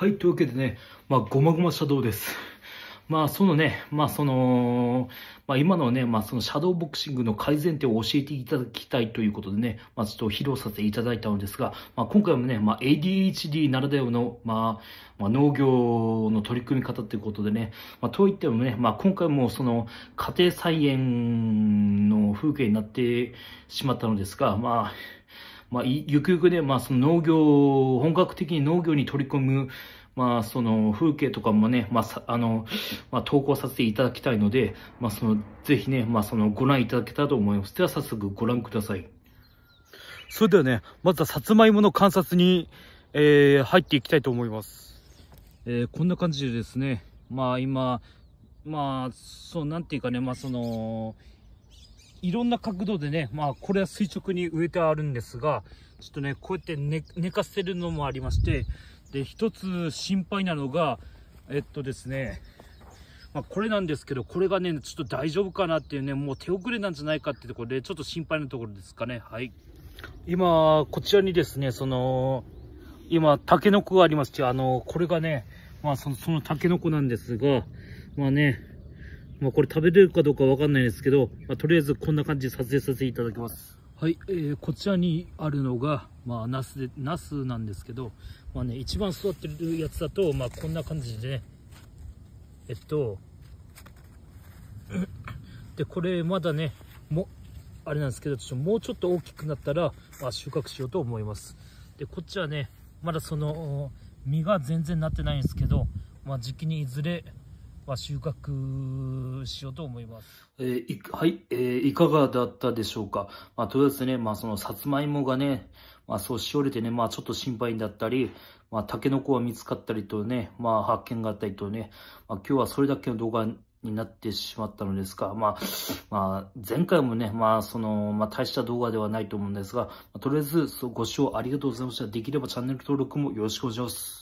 はい、というわけでね、まあ、ごまごまシャドウです。まあ、そのね、まあ、その、まあ、今のね、まあ、そのシャドウボクシングの改善点を教えていただきたいということでね、まあ、ちょっと披露させていただいたのですが、まあ、今回もね、まあ、ADHD ならではの、まあ、まあ、農業の取り組み方ということでね、まあ、といってもね、まあ、今回もその、家庭菜園の風景になってしまったのですが、まあ、まあ、ゆくゆくね、まあ、その農業、本格的に農業に取り込む、まあ、その風景とかもね、まあ、あの、まあ、投稿させていただきたいので、まあ、その、ぜひね、まあ、その、ご覧いただけたらと思います。では、早速ご覧ください。それではね、まずはさつまいもの観察に、えー、入っていきたいと思います。えー、こんな感じでですね、まあ、今、まあ、そう、なんていうかね、まあ、その、いろんな角度でね、まあこれは垂直に植えてあるんですが、ちょっとね、こうやって寝寝かせるのもありまして、で、一つ心配なのが、えっとですね、まあ、これなんですけど、これがね、ちょっと大丈夫かなっていうね、もう手遅れなんじゃないかっていうところで、ちょっと心配なところですかね。はい。今、こちらにですね、その、今、タケノコがありまして、あの、これがね、まあその、そのタケノコなんですが、まあね、まあ、これ食べれるかどうかわかんないですけど、まあ、とりあえずこんな感じで撮影させていただきます。はい、えー、こちらにあるのが、まあ、ナスで、ナスなんですけど、まあね、一番育ってるやつだと、まあ、こんな感じでね、えっと、で、これまだね、も、あれなんですけど、ちょっともうちょっと大きくなったら、まあ、収穫しようと思います。で、こっちはね、まだその、実が全然なってないんですけど、まあ、時期にいずれ、まあ、収穫しようと思います。えー、はい、えー、いかがだったでしょうか。まあ、とりあえずね、まあ、そのさつまいもがね、まあ、そうしおれてね、まあ、ちょっと心配だったり、まあ、タケノコは見つかったりとね、まあ、発見があったりとね、まあ、今日はそれだけの動画になってしまったのですが、まあ、まあ、前回もね、まあ、その、まあ、大した動画ではないと思うんですが、まあ、とりあえず、ご視聴ありがとうございました。できればチャンネル登録もよろしくお願いします。